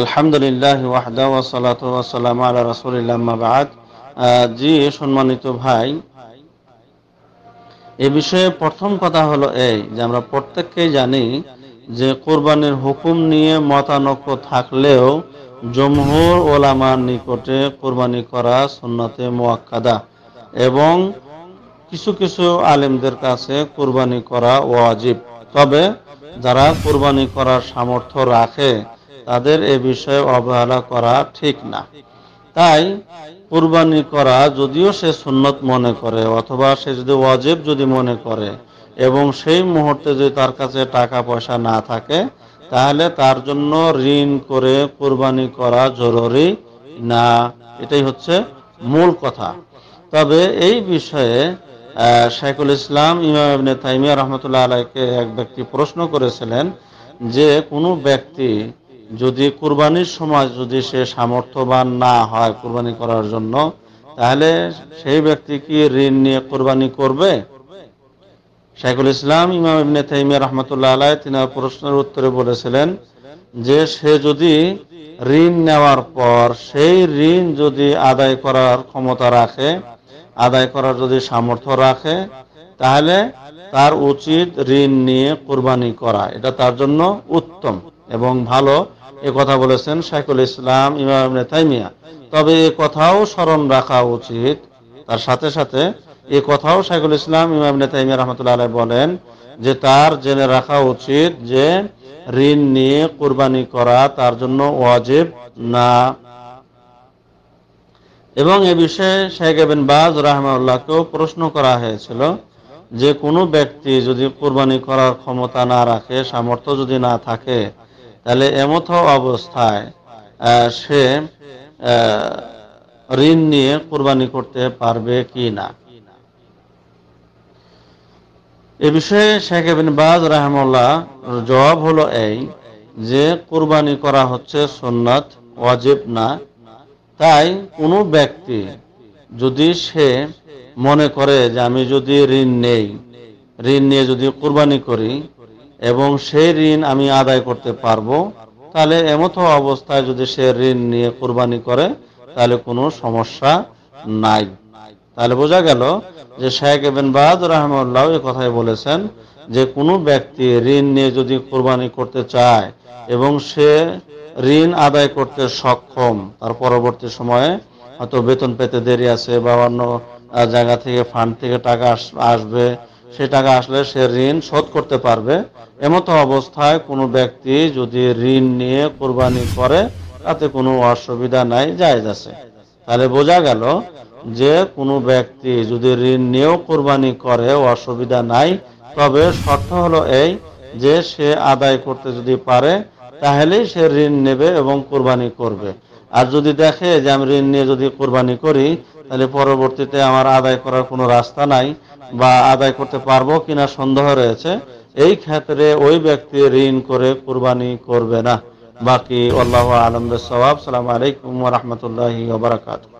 আলহামদুলিল্লাহ ওয়াহদা ওয়াসালাত ওয়াসালাম আলা রাসূলিল্লাহ বাদ জি সম্মানিত ভাই এ বিষয়ে প্রথম কথা হলো এই যে আমরা প্রত্যেককেই জানি যে কোরবানির হুকুম নিয়ে মতানক্য থাকলেও জমহুর ওলামার নিকটে কোরবানি করা সুন্নতে মোয়াক্কাদা এবং কিছু কিছু আলেমদের কাছে কোরবানি করা ওয়াজিব তবে যারা কোরবানি করার সামর্থ্য রাখে তাদের এ বিষয়ে অবহেলা করা ঠিক না তাই কুরবানি করা যদিও সে সুন্নত মনে করে অথবা সে যদি ওয়াজেব যদি মনে করে এবং সেই মুহূর্তে যদি তার কাছে টাকা পয়সা না থাকে তাহলে তার জন্য ঋণ করে কোরবানি করা জরুরি না এটাই হচ্ছে মূল কথা তবে এই বিষয়ে শাইকুল ইসলাম ইমাম ইবনে তাইমিয়া রহমতুল্লাহ আলাইকে এক ব্যক্তি প্রশ্ন করেছিলেন যে কোনো ব্যক্তি যদি কোরবানির সময় যদি সে সামর্থ্যবান না হয় কোরবানি করার জন্য তাহলে সেই ব্যক্তি কি ঋণ নিয়ে কোরবানি করবে শাইকুল ইসলাম ইমাম ইবনে তাইমিয়া রহমতুল্লাহ আলাই তিনি প্রশ্নের উত্তরে বলেছিলেন যে সে যদি ঋণ নেওয়ার পর সেই ঋণ যদি আদায় করার ক্ষমতা রাখে আদায় করার যদি সামর্থ্য রাখে তাহলে তার উচিত ঋণ নিয়ে কোরবানি করা এটা তার জন্য উত্তম এবং ভালো এ কথা বলেছেন শাইকুল ইসলাম ইমাম তবে এ কথাও স্মরণ রাখা উচিত তার সাথে সাথে এ কথাও শাইকুল ইসলাম ইমাম নেতাইমিয়া রহমতুল্লাহ আলাই বলেন যে তার জেনে রাখা উচিত যে ঋণ নিয়ে কোরবানি করা তার জন্য ওয়াজিব না এবং এ বিষয়ে শেখ এবেন বাজ রাহমাউল্লাহকেও প্রশ্ন করা হয়েছিল যে কোনো ব্যক্তি যদি কোরবানি করার ক্ষমতা না রাখে সামর্থ্য যদি না থাকে তাহলে এমত অবস্থায় সে ঋণ নিয়ে কোরবানি করতে পারবে কি না এ বিষয়ে শেখ এবিন বাজ রাহমুল্লাহ জবাব হলো এই যে কোরবানি করা হচ্ছে সোননাথ ওয়াজিব না তাই কোনো ব্যক্তি যদি সে মনে করে যে আমি যদি ঋণ নেই ঋণ নিয়ে যদি কোরবানি করি এবং সেই ঋণ আমি আদায় করতে পারবো তাহলে এমত অবস্থায় যদি সে ঋণ নিয়ে কোরবানি করে তাহলে কোনো সমস্যা নাই তাহলে বোঝা গেল যে শেখ এবেন বাহাদ রহমুল্লাহ এ কথাই বলেছেন যে কোনো ব্যক্তি ঋণ নিয়ে যদি কোরবানি করতে চায় এবং সে ঋণ আদায় করতে সক্ষম তার পরবর্তী সময়ে হয়তো বেতন পেতে দেরি আছে বা অন্য জায়গা থেকে ফান্ড থেকে টাকা আসবে সে টাকা আসলে সে ঋণ শোধ করতে পারবে এমতো অবস্থায় কোনো ব্যক্তি যদি ঋণ নিয়ে কোরবানি করে তাতে কোনো অসুবিধা নাই জায়জ আছে তাহলে বোঝা গেল যে কোনো ব্যক্তি যদি ঋণ নিয়েও কোরবানি করে অসুবিধা নাই তবে শর্ত হলো এই যে সে আদায় করতে যদি পারে তাহলেই সে ঋণ নেবে এবং কোরবানি করবে আর যদি দেখে যে আমি ঋণ নিয়ে যদি কোরবানি করি তাহলে পরবর্তীতে আমার আদায় করার কোনো রাস্তা নাই বা আদায় করতে পারবো কিনা সন্দেহ রয়েছে এই ক্ষেত্রে ওই ব্যক্তি ঋণ করে কুরবানি করবে না বাকি আল্লাহ আলমদের সালাম আলাইকুম রহমতুল্লাহ বারাকাতু